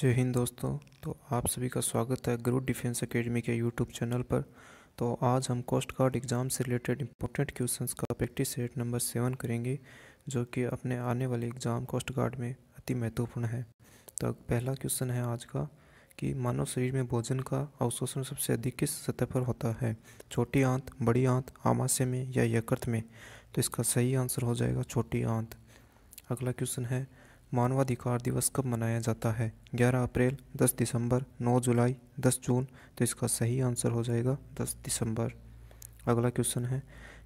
जय हिंद दोस्तों तो आप सभी का स्वागत है गुरु डिफेंस एकेडमी के यूट्यूब चैनल पर तो आज हम कोस्ट गार्ड एग्ज़ाम से रिलेटेड इंपॉर्टेंट क्वेश्चंस का प्रैक्टिस सेट नंबर सेवन करेंगे जो कि अपने आने वाले एग्ज़ाम कोस्ट गार्ड में अति महत्वपूर्ण है तो पहला क्वेश्चन है आज का कि मानव शरीर में भोजन का अवशोषण सबसे अधिक किस सतह पर होता है छोटी आंत बड़ी आंत आमाशय में या यकृत में तो इसका सही आंसर हो जाएगा छोटी आंत अगला क्वेश्चन है मानवाधिकार दिवस कब मनाया जाता है 11 अप्रैल 10 दिसंबर 9 जुलाई 10 जून तो इसका सही आंसर हो जाएगा 10 दिसंबर अगला क्वेश्चन है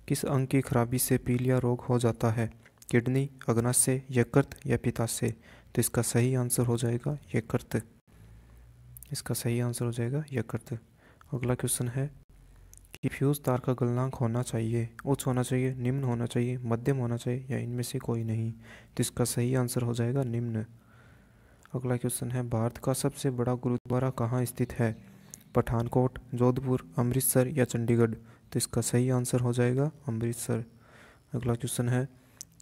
किस अंग की खराबी से पीलिया रोग हो जाता है किडनी अग्नाशय यकृत या पिताशय तो इसका सही आंसर हो जाएगा यकृत इसका सही आंसर हो जाएगा यकृत अगला क्वेश्चन है कि फ्यूज़ तार का गलनांक होना चाहिए उच्च होना चाहिए निम्न होना चाहिए मध्यम होना चाहिए या इनमें से कोई नहीं तो इसका सही आंसर हो जाएगा निम्न अगला क्वेश्चन है भारत का सबसे बड़ा गुरुद्वारा कहाँ स्थित है पठानकोट जोधपुर अमृतसर या चंडीगढ़ तो इसका सही आंसर हो जाएगा अमृतसर अगला क्वेश्चन है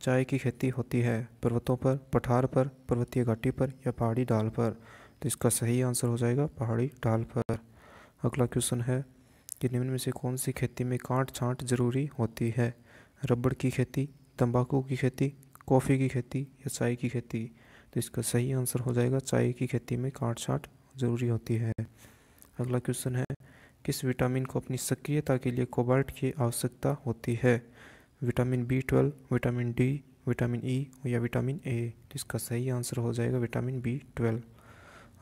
चाय की खेती होती है पर्वतों पर पठार पर पर्वतीय घाटी पर या पहाड़ी ढाल पर तो इसका सही आंसर हो जाएगा पहाड़ी ढाल पर अगला क्वेश्चन है कि निम्न में से कौन सी खेती में काट छांट जरूरी होती है रबड़ की खेती तंबाकू की खेती कॉफ़ी की खेती या चाय की खेती तो इसका सही आंसर हो जाएगा चाय की खेती में काट छांट जरूरी होती है अगला क्वेश्चन है किस विटामिन को अपनी सक्रियता के लिए कोबाल्ट की आवश्यकता होती है vitamin B twelve vitamin D vitamin E e या विटामिन ए तो इसका सही आंसर हो जाएगा विटामिन बी ट्वेल्व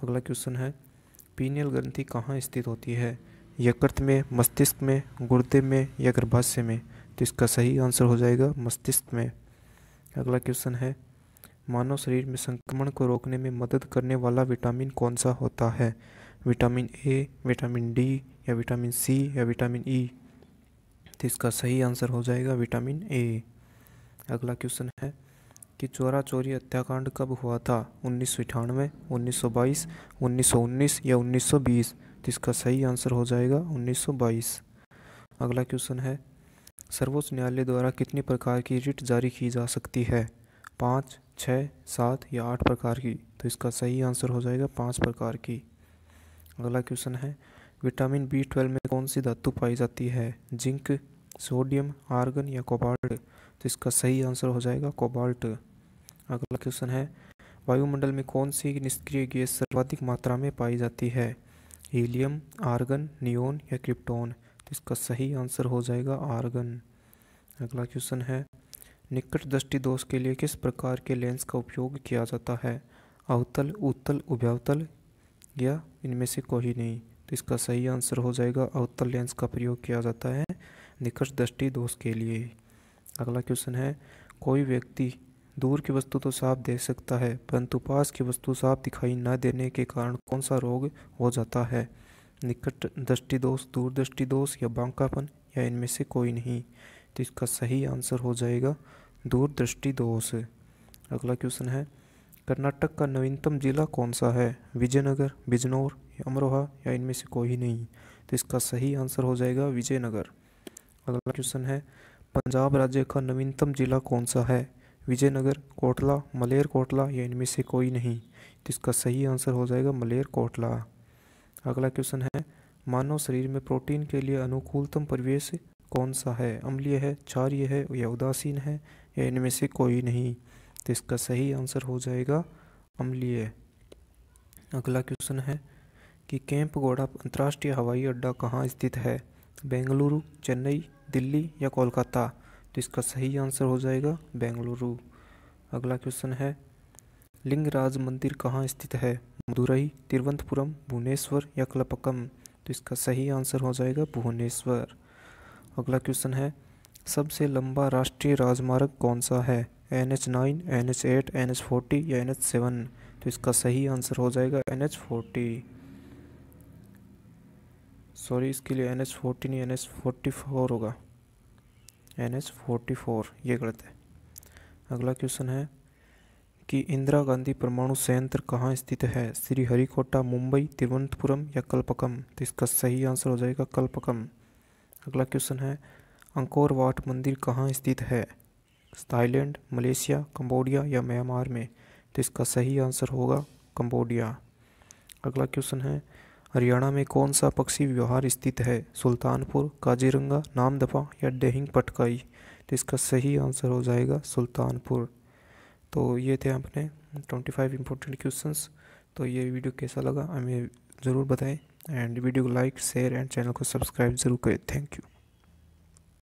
अगला क्वेश्चन है पीनियल ग्रंथि कहाँ स्थित होती है यकृत में मस्तिष्क में गुर्दे में या गर्भाशय में तो इसका सही आंसर हो जाएगा मस्तिष्क में अगला क्वेश्चन है मानव शरीर में संक्रमण को रोकने में मदद करने वाला विटामिन कौन सा होता है विटामिन ए विटामिन डी या विटामिन सी या विटामिन ई e? तो इसका सही आंसर हो जाएगा विटामिन ए अगला क्वेश्चन है कि चोरा चोरी हत्याकांड कब हुआ था उन्नीस सौ अठानवे उन्नीस सौ बाईस उन्नीस सौ उन्नीस या उन्नीस सौ बीस तो इसका सही आंसर हो जाएगा 1922 अगला क्वेश्चन है सर्वोच्च न्यायालय द्वारा कितने प्रकार की रिट जारी की जा सकती है पाँच छः सात या आठ प्रकार की तो इसका सही आंसर हो जाएगा पाँच प्रकार की अगला क्वेश्चन है विटामिन बी ट्वेल्व में कौन सी धातु पाई जाती है जिंक सोडियम आर्गन या कोबाल्ट तो इसका सही आंसर हो जाएगा कोबाल्ट अगला क्वेश्चन है वायुमंडल में कौन सी निष्क्रिय गैस सर्वाधिक मात्रा में पाई जाती है हीलियम आर्गन नियोन या क्रिप्टोन तो इसका सही आंसर हो जाएगा आर्गन अगला क्वेश्चन है निकट दृष्टि दोष के लिए किस प्रकार के लेंस का उपयोग किया जाता है अवतल उत्तल उभ्यावतल या इनमें से कोई नहीं तो इसका सही आंसर हो जाएगा अवतल लेंस का प्रयोग किया जाता है निकट दृष्टि दोष के लिए अगला क्वेश्चन है कोई व्यक्ति दूर की वस्तु तो साफ देख सकता है परंतु पास की वस्तु साफ दिखाई न देने के कारण कौन सा रोग हो जाता है निकट दृष्टि दोष दूरदृष्टि दोष या बांकापन या इनमें से कोई नहीं तो इसका सही आंसर हो जाएगा दूरदृष्टि दोष अगला क्वेश्चन है कर्नाटक का नवीनतम जिला कौन सा है विजयनगर बिजनौर अमरोहा या इनमें से कोई नहीं तो इसका सही आंसर हो जाएगा विजयनगर अगला क्वेश्चन है पंजाब राज्य का नवीनतम जिला कौन सा है विजयनगर कोटला मलेर कोटला या इनमें से कोई नहीं तो इसका सही आंसर हो जाएगा मलेर कोटला अगला क्वेश्चन है मानव शरीर में प्रोटीन के लिए अनुकूलतम परिवेश कौन सा है अम्लीय है क्षारिय है या उदासीन है या इनमें से कोई नहीं तो इसका सही आंसर हो जाएगा अम्लीय अगला क्वेश्चन है कि कैंप गोड़ा अंतर्राष्ट्रीय हवाई अड्डा कहाँ स्थित है बेंगलुरु चेन्नई दिल्ली या कोलकाता तो इसका सही आंसर हो जाएगा बेंगलुरु अगला क्वेश्चन है लिंगराज मंदिर कहाँ स्थित है मदुरई तिरुवंतपुरम भुवनेश्वर या कलपक्कम तो इसका सही आंसर हो जाएगा भुवनेश्वर अगला क्वेश्चन है सबसे लंबा राष्ट्रीय राजमार्ग कौन सा है N H nine N H eight N H forty या एन एच सेवन तो इसका सही आंसर हो जाएगा एन एच फोर्टी सॉरी इसके लिए एन एच फोर्टी नहीं एन एच फोर्टी फोर होगा एन एस फोर्टी फोर ये गलत है अगला क्वेश्चन है कि इंदिरा गांधी परमाणु संयंत्र कहाँ स्थित है श्री हरिकोटा मुंबई तिरुवनंतपुरम या कल्पकम तो इसका सही आंसर हो जाएगा कल्पकम अगला क्वेश्चन है अंकोर वाट मंदिर कहाँ स्थित है थाईलैंड मलेशिया कंबोडिया या म्यांमार में तो इसका सही आंसर होगा कंबोडिया अगला क्वेश्चन है हरियाणा में कौन सा पक्षी विहार स्थित है सुल्तानपुर काजीरंगा नामदफा या डेहिंग पटकाई तो इसका सही आंसर हो जाएगा सुल्तानपुर तो ये थे अपने ट्वेंटी फाइव इंपॉर्टेंट क्वेश्चन तो ये वीडियो कैसा लगा हमें ज़रूर बताएं एंड वीडियो को लाइक शेयर एंड चैनल को सब्सक्राइब ज़रूर करें थैंक यू